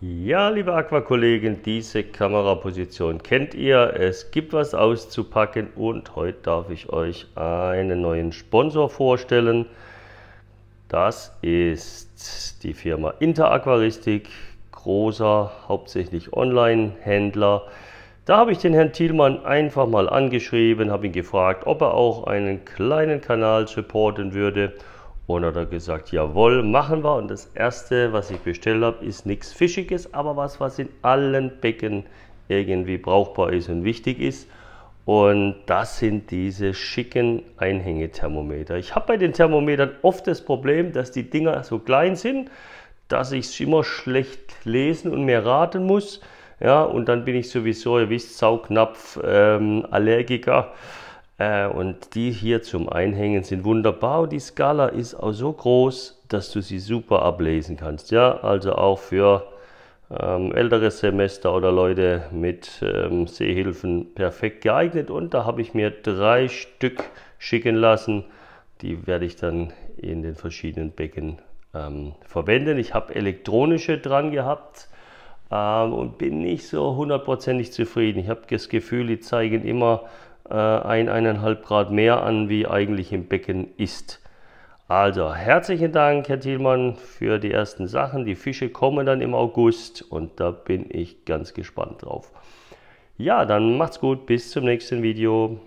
Ja, liebe Aquakollegen, diese Kameraposition kennt ihr. Es gibt was auszupacken und heute darf ich euch einen neuen Sponsor vorstellen. Das ist die Firma Interaquaristik, großer, hauptsächlich Online-Händler. Da habe ich den Herrn Thielmann einfach mal angeschrieben, habe ihn gefragt, ob er auch einen kleinen Kanal supporten würde und hat er gesagt, jawohl, machen wir. Und das erste, was ich bestellt habe, ist nichts Fischiges, aber was, was in allen Becken irgendwie brauchbar ist und wichtig ist. Und das sind diese schicken Einhängethermometer. Ich habe bei den Thermometern oft das Problem, dass die Dinger so klein sind, dass ich es immer schlecht lesen und mir raten muss. Ja, und dann bin ich sowieso, ihr wisst, Saugnapf, ähm, Allergiker. Äh, und die hier zum Einhängen sind wunderbar. Und die Skala ist auch so groß, dass du sie super ablesen kannst. Ja, also auch für ähm, ältere Semester oder Leute mit ähm, Sehhilfen perfekt geeignet. Und da habe ich mir drei Stück schicken lassen. Die werde ich dann in den verschiedenen Becken ähm, verwenden. Ich habe elektronische dran gehabt ähm, und bin nicht so hundertprozentig zufrieden. Ich habe das Gefühl, die zeigen immer äh, ein, eineinhalb Grad mehr an, wie eigentlich im Becken ist. Also herzlichen Dank, Herr Thielmann, für die ersten Sachen. Die Fische kommen dann im August und da bin ich ganz gespannt drauf. Ja, dann macht's gut, bis zum nächsten Video.